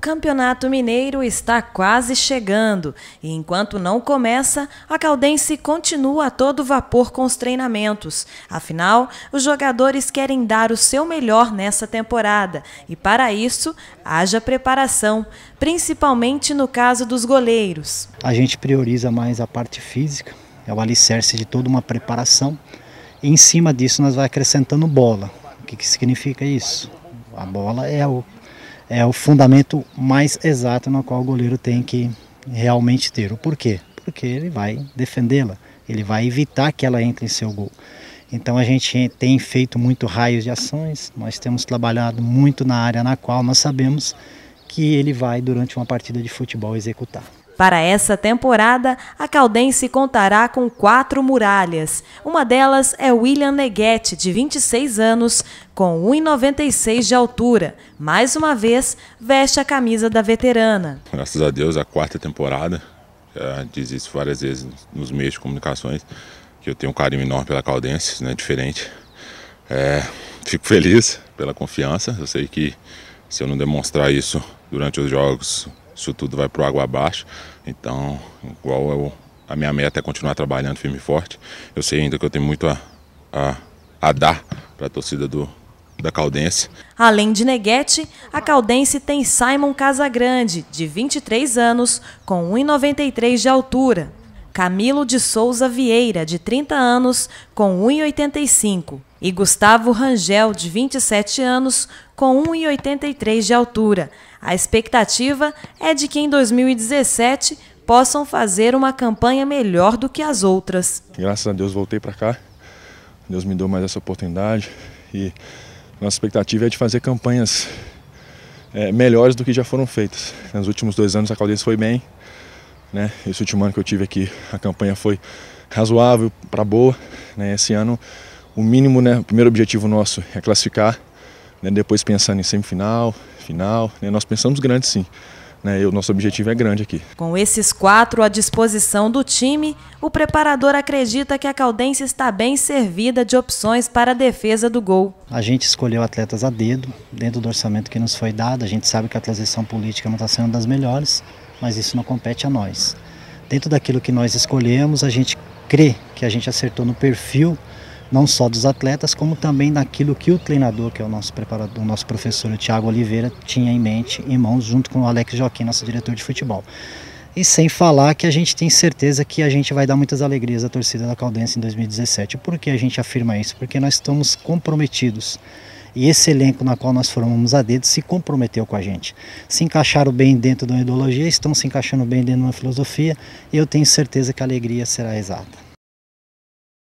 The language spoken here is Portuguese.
Campeonato Mineiro está quase chegando e, enquanto não começa, a Caldense continua a todo vapor com os treinamentos. Afinal, os jogadores querem dar o seu melhor nessa temporada e, para isso, haja preparação, principalmente no caso dos goleiros. A gente prioriza mais a parte física, é o alicerce de toda uma preparação, e em cima disso, nós vai acrescentando bola. O que, que significa isso? A bola é o é o fundamento mais exato no qual o goleiro tem que realmente ter. O porquê? Porque ele vai defendê-la, ele vai evitar que ela entre em seu gol. Então a gente tem feito muito raios de ações, nós temos trabalhado muito na área na qual nós sabemos que ele vai, durante uma partida de futebol, executar. Para essa temporada, a Caldense contará com quatro muralhas. Uma delas é William Neguete, de 26 anos, com 1,96 de altura. Mais uma vez, veste a camisa da veterana. Graças a Deus, a quarta temporada. Já diz isso várias vezes nos meios de comunicações, que eu tenho um carinho enorme pela Caldense, não né? é diferente. fico feliz pela confiança. Eu sei que se eu não demonstrar isso durante os jogos, isso tudo vai para o água abaixo. Então, igual eu, a minha meta é continuar trabalhando firme e forte. Eu sei ainda que eu tenho muito a, a, a dar para a torcida do, da Caldense. Além de Neguete, a Caldense tem Simon Casagrande, de 23 anos, com 1,93 de altura, Camilo de Souza Vieira, de 30 anos, com 1,85 e Gustavo Rangel, de 27 anos, com 1,83 de altura. A expectativa é de que em 2017 possam fazer uma campanha melhor do que as outras. Graças a Deus voltei para cá. Deus me deu mais essa oportunidade e nossa expectativa é de fazer campanhas é, melhores do que já foram feitas. Nos últimos dois anos a caldeira foi bem, né? Esse último ano que eu tive aqui, a campanha foi razoável para boa. Né? Esse ano, o mínimo, né? o primeiro objetivo nosso é classificar, né? depois pensando em semifinal, final. Né? Nós pensamos grande sim. Né? E o nosso objetivo é grande aqui. Com esses quatro à disposição do time, o preparador acredita que a Caldense está bem servida de opções para a defesa do gol. A gente escolheu atletas a dedo, dentro do orçamento que nos foi dado. A gente sabe que a transição política não está sendo das melhores mas isso não compete a nós. Dentro daquilo que nós escolhemos, a gente crê que a gente acertou no perfil não só dos atletas, como também naquilo que o treinador, que é o nosso preparador, o nosso professor o Tiago Oliveira, tinha em mente, em mãos, junto com o Alex Joaquim, nosso diretor de futebol. E sem falar que a gente tem certeza que a gente vai dar muitas alegrias à torcida da Caldense em 2017. Por que a gente afirma isso? Porque nós estamos comprometidos e esse elenco na qual nós formamos a dedo se comprometeu com a gente. Se encaixaram bem dentro de uma ideologia, estão se encaixando bem dentro de uma filosofia, e eu tenho certeza que a alegria será exata.